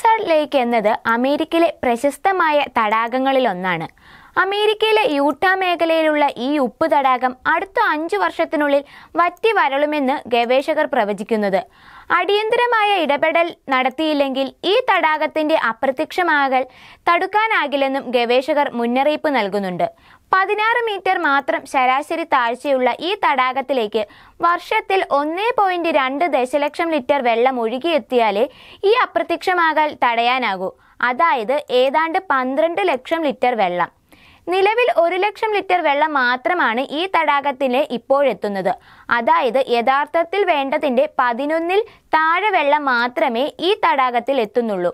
salt ലേക്ക് എന്നത് അമേരിക്കയിലെ പ്രശസ്തമായ തടാകങ്ങളിലൊന്നാണ് അമേരിക്കയിലെ യൂട്ട മേഖലയിലുള്ള ഈ ഉപ്പ് തടാകം അടുത്ത അഞ്ചു വർഷത്തിനുള്ളിൽ വറ്റി വരളുമെന്ന് ഗവേഷകർ പ്രവചിക്കുന്നത് അടിയന്തരമായ ഇടപെടൽ നടത്തിയില്ലെങ്കിൽ ഈ തടാകത്തിന്റെ അപ്രത്യക്ഷമാകൽ തടുക്കാനാകില്ലെന്നും ഗവേഷകർ മുന്നറിയിപ്പ് നൽകുന്നുണ്ട് പതിനാറ് മീറ്റർ മാത്രം ശരാശരി താഴ്ചയുള്ള ഈ തടാകത്തിലേക്ക് വർഷത്തിൽ ഒന്നേ പോയിന്റ് രണ്ട് ദശലക്ഷം ലിറ്റർ വെള്ളം ഒഴുകിയെത്തിയാലേ ഈ അപ്രത്യക്ഷമാകൽ തടയാനാകൂ അതായത് ഏതാണ്ട് പന്ത്രണ്ട് ലക്ഷം ലിറ്റർ വെള്ളം നിലവിൽ ഒരു ലക്ഷം ലിറ്റർ വെള്ളം മാത്രമാണ് ഈ തടാകത്തിൽ ഇപ്പോഴെത്തുന്നത് അതായത് യഥാർത്ഥത്തിൽ വേണ്ടതിൻ്റെ പതിനൊന്നിൽ താഴെ വെള്ളം മാത്രമേ ഈ തടാകത്തിൽ എത്തുന്നുള്ളൂ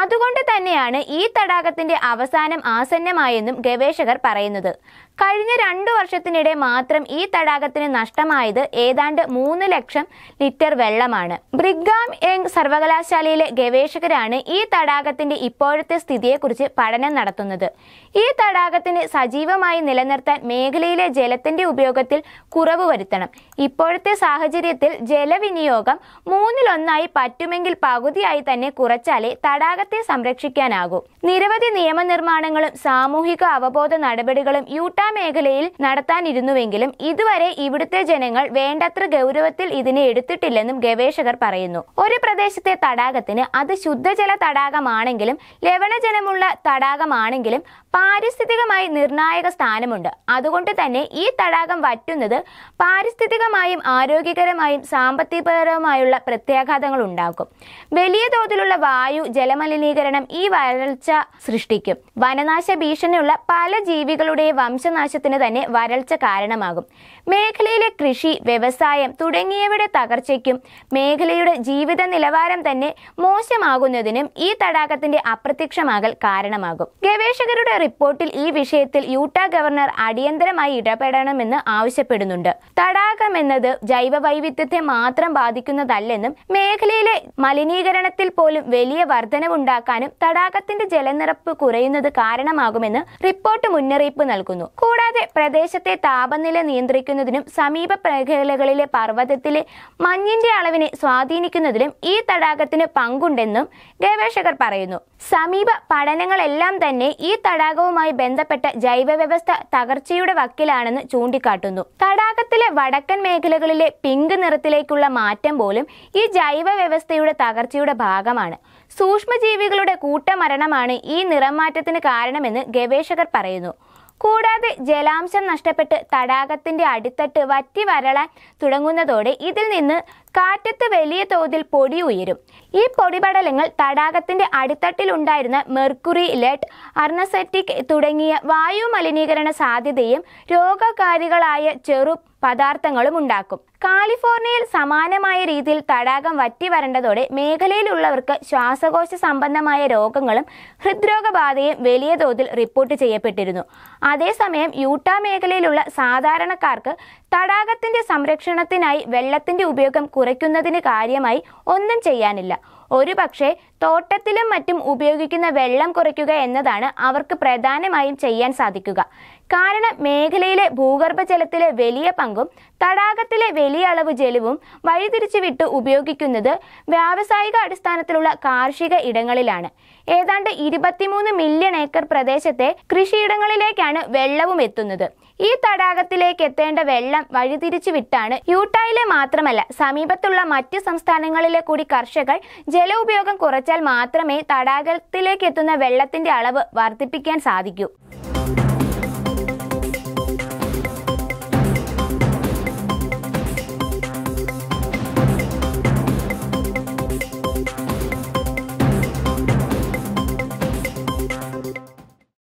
അതുകൊണ്ട് തന്നെയാണ് ഈ തടാകത്തിന്റെ അവസാനം ആസന്നമായെന്നും ഗവേഷകർ പറയുന്നത് കഴിഞ്ഞ രണ്ടു വർഷത്തിനിടെ മാത്രം ഈ തടാകത്തിന് നഷ്ടമായത് ഏതാണ്ട് മൂന്ന് ലക്ഷം ലിറ്റർ വെള്ളമാണ് ബ്രിഗാം യങ് സർവകലാശാലയിലെ ഗവേഷകരാണ് ഈ തടാകത്തിന്റെ ഇപ്പോഴത്തെ സ്ഥിതിയെക്കുറിച്ച് പഠനം നടത്തുന്നത് ഈ തടാകത്തിന് സജീവമായി നിലനിർത്താൻ മേഖലയിലെ ജലത്തിന്റെ ഉപയോഗത്തിൽ കുറവ് വരുത്തണം ഇപ്പോഴത്തെ സാഹചര്യത്തിൽ ജലവിനിയോഗം മൂന്നിലൊന്നായി പറ്റുമെങ്കിൽ പകുതിയായി തന്നെ കുറച്ചാലേ തടാകത്തെ സംരക്ഷിക്കാനാകൂ നിരവധി നിയമനിർമ്മാണങ്ങളും സാമൂഹിക അവബോധ നടപടികളും യൂട്ടാ മേഖലയിൽ നടത്താനിരുന്നുവെങ്കിലും ഇതുവരെ ഇവിടുത്തെ ജനങ്ങൾ വേണ്ടത്ര ഗൗരവത്തിൽ ഇതിനെ എടുത്തിട്ടില്ലെന്നും ഗവേഷകർ പറയുന്നു ഒരു പ്രദേശത്തെ തടാകത്തിന് അത് ശുദ്ധജല തടാകമാണെങ്കിലും ലവണജലമുള്ള തടാകമാണെങ്കിലും പാരിസ്ഥിതികമായി നിർണായക സ്ഥാനമുണ്ട് അതുകൊണ്ട് തന്നെ ഈ തടാകം വറ്റുന്നത് പാരിസ്ഥിതികമായും ആരോഗ്യകരമായും സാമ്പത്തികപരമായുള്ള പ്രത്യാഘാതങ്ങൾ ഉണ്ടാക്കും വലിയ തോതിലുള്ള വായു ജലമലിനീകരണം ഈ വരൾച്ച സൃഷ്ടിക്കും വനനാശ ഭീഷണിയുള്ള പല ജീവികളുടെ വംശനാശ നാശത്തിന് തന്നെ വരൾച്ച കാരണമാകും മേഖലയിലെ കൃഷി വ്യവസായം തുടങ്ങിയവയുടെ തകർച്ചയ്ക്കും മേഖലയുടെ ജീവിത നിലവാരം തന്നെ മോശമാകുന്നതിനും ഈ തടാകത്തിന്റെ അപ്രത്യക്ഷമാകൽ കാരണമാകും ഗവേഷകരുടെ റിപ്പോർട്ടിൽ ഈ വിഷയത്തിൽ യൂട്ട ഗവർണർ അടിയന്തരമായി ഇടപെടണമെന്ന് ആവശ്യപ്പെടുന്നുണ്ട് തടാകം എന്നത് ജൈവ വൈവിധ്യത്തെ മാത്രം ബാധിക്കുന്നതല്ലെന്നും മേഖലയിലെ മലിനീകരണത്തിൽ പോലും വലിയ വർധനവുണ്ടാക്കാനും തടാകത്തിന്റെ ജലനിരപ്പ് കുറയുന്നത് കാരണമാകുമെന്ന് റിപ്പോർട്ട് മുന്നറിയിപ്പ് നൽകുന്നു കൂടാതെ പ്രദേശത്തെ താപനില നിയന്ത്രിക്കുന്നതിനും സമീപ മേഖലകളിലെ പർവ്വതത്തിലെ മഞ്ഞിന്റെ അളവിനെ സ്വാധീനിക്കുന്നതിലും ഈ തടാകത്തിന് പങ്കുണ്ടെന്നും ഗവേഷകർ പറയുന്നു സമീപ പഠനങ്ങളെല്ലാം തന്നെ ഈ തടാകവുമായി ബന്ധപ്പെട്ട ജൈവവ്യവസ്ഥ തകർച്ചയുടെ വക്കിലാണെന്ന് ചൂണ്ടിക്കാട്ടുന്നു തടാകത്തിലെ വടക്കൻ മേഖലകളിലെ പിങ്ക് നിറത്തിലേക്കുള്ള മാറ്റം പോലും ഈ ജൈവവ്യവസ്ഥയുടെ തകർച്ചയുടെ ഭാഗമാണ് സൂക്ഷ്മജീവികളുടെ കൂട്ടമരണമാണ് ഈ നിറം മാറ്റത്തിന് കാരണമെന്ന് ഗവേഷകർ പറയുന്നു കൂടാതെ ജലാംശം നഷ്ടപ്പെട്ട് തടാകത്തിന്റെ അടിത്തട്ട് വറ്റി വരളാൻ തുടങ്ങുന്നതോടെ ഇതിൽ നിന്ന് കാറ്റത്ത് വലിയ തോതിൽ പൊടി ഉയരും ഈ പൊടിപടലങ്ങൾ തടാകത്തിന്റെ അടിത്തട്ടിലുണ്ടായിരുന്ന മെർക്കുറി ലെഡ് അർണസെറ്റിക് തുടങ്ങിയ വായു മലിനീകരണ സാധ്യതയും രോഗകാരികളായ ചെറു പദാർത്ഥങ്ങളും ഉണ്ടാക്കും കാലിഫോർണിയയിൽ സമാനമായ രീതിയിൽ തടാകം വറ്റി വരേണ്ടതോടെ മേഖലയിലുള്ളവർക്ക് ശ്വാസകോശ സംബന്ധമായ രോഗങ്ങളും ഹൃദ്രോഗബാധയും വലിയ തോതിൽ റിപ്പോർട്ട് ചെയ്യപ്പെട്ടിരുന്നു അതേസമയം യൂട്ട മേഖലയിലുള്ള സാധാരണക്കാർക്ക് തടാകത്തിന്റെ സംരക്ഷണത്തിനായി വെള്ളത്തിന്റെ ഉപയോഗം കുറയ്ക്കുന്നതിന് കാര്യമായി ഒന്നും ചെയ്യാനില്ല ഒരുപക്ഷെ തോട്ടത്തിലും മറ്റും ഉപയോഗിക്കുന്ന വെള്ളം കുറയ്ക്കുക എന്നതാണ് അവർക്ക് പ്രധാനമായും ചെയ്യാൻ സാധിക്കുക കാരണം മേഖലയിലെ ഭൂഗർഭജലത്തിലെ വലിയ പങ്കും തടാകത്തിലെ വലിയ അളവ് ജലവും വഴിതിരിച്ചുവിട്ട് ഉപയോഗിക്കുന്നത് വ്യാവസായിക അടിസ്ഥാനത്തിലുള്ള കാർഷിക ഇടങ്ങളിലാണ് ഏതാണ്ട് ഇരുപത്തിമൂന്ന് മില്യൺ ഏക്കർ പ്രദേശത്തെ കൃഷിയിടങ്ങളിലേക്കാണ് വെള്ളവും എത്തുന്നത് ഈ തടാകത്തിലേക്ക് എത്തേണ്ട വെള്ളം വഴിതിരിച്ചു യൂട്ടായിലെ മാത്രമല്ല സമീപത്തുള്ള മറ്റ് സംസ്ഥാനങ്ങളിലെ കൂടി കർഷകർ ജല ഉപയോഗം കുറച്ചാൽ മാത്രമേ തടാകത്തിലേക്ക് എത്തുന്ന വെള്ളത്തിന്റെ അളവ് വർദ്ധിപ്പിക്കാൻ സാധിക്കൂ